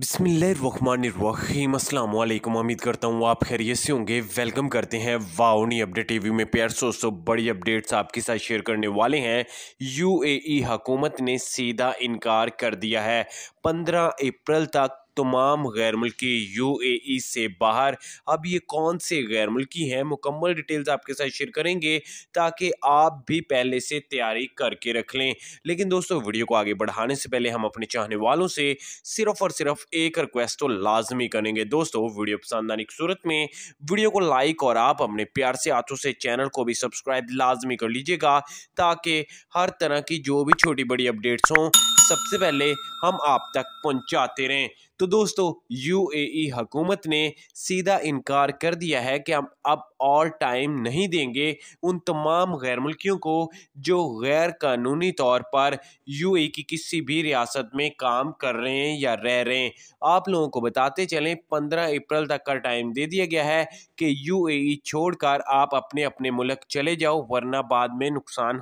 बिसमीम अस्सलाम वालेकुम उम्मीद करता हूँ आप खैरियत से होंगे वेलकम करते हैं वाओनी अपडेट टीवी में प्यार सो बड़ी अपडेट्स आपके साथ शेयर करने वाले हैं यूएई हुकूमत ने सीधा इनकार कर दिया है 15 अप्रैल तक तमाम गैर मुल्की यू ए e से बाहर अब ये कौन से गैर मुल्की हैं मुकम्मल डिटेल्स आपके साथ शेयर करेंगे ताकि आप भी पहले से तैयारी करके रख लें लेकिन दोस्तों वीडियो को आगे बढ़ाने से पहले हम अपने चाहने वालों से सिर्फ और सिर्फ एक रिक्वेस्ट तो लाजमी करेंगे दोस्तों वीडियो पसंद आने की सूरत में वीडियो को लाइक और आप अपने प्यार से हाथों से चैनल को भी सब्सक्राइब लाजमी कर लीजिएगा ताकि हर तरह की जो भी छोटी बड़ी अपडेट्स हों सबसे पहले हम आप तक पहुंचाते रहें तो दोस्तों यूएई e हुकूमत ने सीधा इनकार कर दिया है कि हम अब और टाइम नहीं देंगे उन तमाम गैर मुल्कियों को जो गैर कानूनी तौर पर यूएई e की किसी भी रियासत में काम कर रहे हैं या रह रहे हैं आप लोगों को बताते चलें पंद्रह अप्रैल तक का टाइम दे दिया गया है कि यूएई e छोड़कर आप अपने अपने मुल्क चले जाओ वरना बाद में नुकसान हो